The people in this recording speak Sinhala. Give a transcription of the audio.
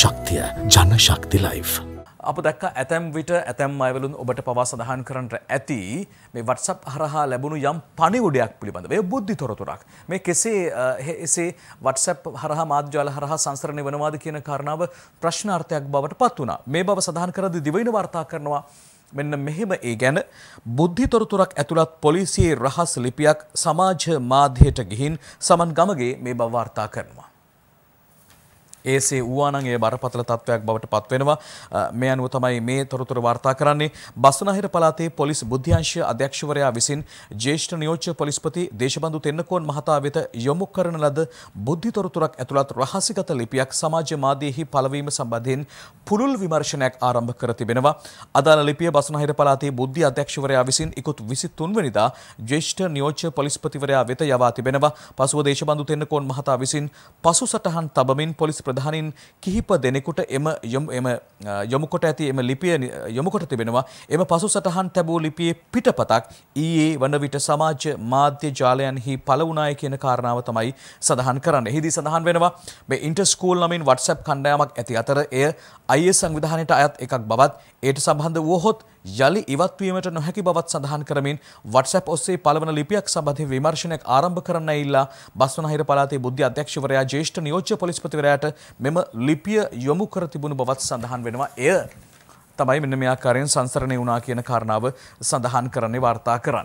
ශක්තිය ජන ශක්ති ලයිෆ්. අප දැක්ක ඇතැම් විට ඇතැම් අයවලුන් ඔබට පවා සඳහන් කරන්නට ඇති මේ වටසප් හරහා ලැබුණු යම් පනිවුඩයක් පිළිබඳව බුද්ධි තොරතුරක් මේ කෙසේ එසේ වටසැප් හරහා මාධ්‍යාල හරහා සංසරණය වනවාද කියන කරණාව ප්‍රශ්නාර්ථයක් බවට පත් වුණා මේ බව සඳහන් කරද දිවයින වර්තා කරනවා මෙන්න මෙහෙම ඒ ගැන බුද්ධි තොරතුරක් ඇතුළත් පොලිසියේ රහස් ලිපියක් සමාජ මාධ්‍යයට ගිහින් සමන් ගමගේ මේ බව වාර්තා කරනවා ඒසේ වූවානන්ගේ බරපතල තත්ත්වයක් බවට පත්වෙනවා මේ අනුව තමයි මේ තොරතුර වාර්තා කරන්නේ බස්නාහිර පලාතේ පොලිස් බුද්ධ්‍යංශ අධ්‍යක්ෂවරයා විසින් ජේෂ්ඨ නියෝජ්‍ය පොලිස්පති දේශබන්දු තෙන්නකෝන් මහතා වෙත යොමු කරන ලද බුද්ධි තොරතුරක් ඇතුළත් රහසිගත ලිපියක් සමාජ මාධ්‍යයෙහි පළවීම සම්බන්ධයෙන් පුළුල් විමර්ශනයක් ආරම්භ කර තිබෙනවා අදාළ ලිපිය බස්නාහිර පලාතේ බුද්ධි අධ්‍යක්ෂවරයා විසින් ඉකුත් 23 වෙනිදා ජේෂ්ඨ නියෝජ්‍ය පොලිස්පතිවරයා වෙත යවා තිබෙනවා පසුව දේශබන්දු තෙන්නකෝන් මහතා විසින් පසු සටහන් තබමින් පොලිස් ප්‍රධානින් කිහිප දෙනෙකුට එම යොමුකොට ඇති එම ලිපිය යොමුකොට තිබෙනවා. එම පසු සටහන් තැබූ ලිපියේ පිටපතක් ඊයේ වන විට සමාජ මාධ්‍ය ජාලයන්හි පළවුණාය කියන කාරණාව තමයි සඳහන් කරන්න. එහිදී සඳහන් වෙනවා මේ ඉන්ටර්ස්කූල් නමින් WhatsApp කණ්ඩායමක් ඇති අතර එය IS සංවිධානයට අයත් එකක් බවත් ඒට සම්බන්ධ වුවහොත් යළි ඉවත්වීමට නොහැකි බවත් සඳහන් කරමින් WhatsApp ඔස්සේ පළවන ලිපියක් සම්බන්ධ විමර්ශනයක් ආරම්භ කරන්න ඉල්ලා බස්වනහිර පළාතේ බුද්ධි අධ්‍යක්ෂවරයා ජ්‍යෙෂ්ඨ නියෝජ්‍ය පොලිස්පතිවරයාට මෙම ලිපිය යොමු කර තිබුණු බවත් සඳහන් වෙනවා. එය තමයි මෙන්න මේ ආකාරයෙන් සංසරණය වුණා කියන කාරණාව සඳහන් කරන්නේ වාර්තා කරන්නේ.